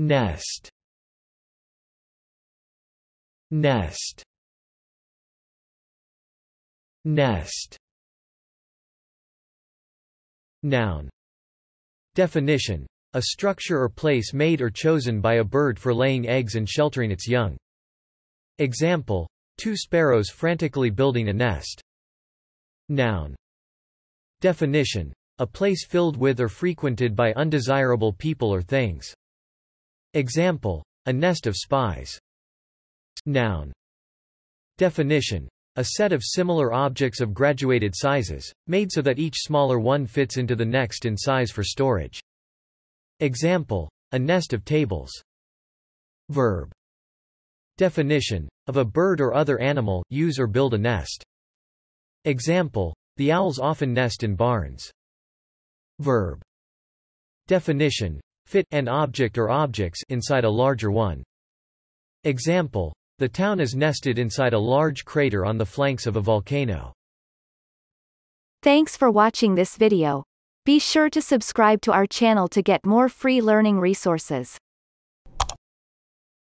Nest Nest Nest Noun Definition a structure or place made or chosen by a bird for laying eggs and sheltering its young. Example, two sparrows frantically building a nest. Noun. Definition, a place filled with or frequented by undesirable people or things. Example. A nest of spies. Noun. Definition. A set of similar objects of graduated sizes, made so that each smaller one fits into the next in size for storage. Example. A nest of tables. Verb. Definition. Of a bird or other animal, use or build a nest. Example. The owls often nest in barns. Verb. Definition fit an object or objects inside a larger one. Example. The town is nested inside a large crater on the flanks of a volcano. Thanks for watching this video. Be sure to subscribe to our channel to get more free learning resources.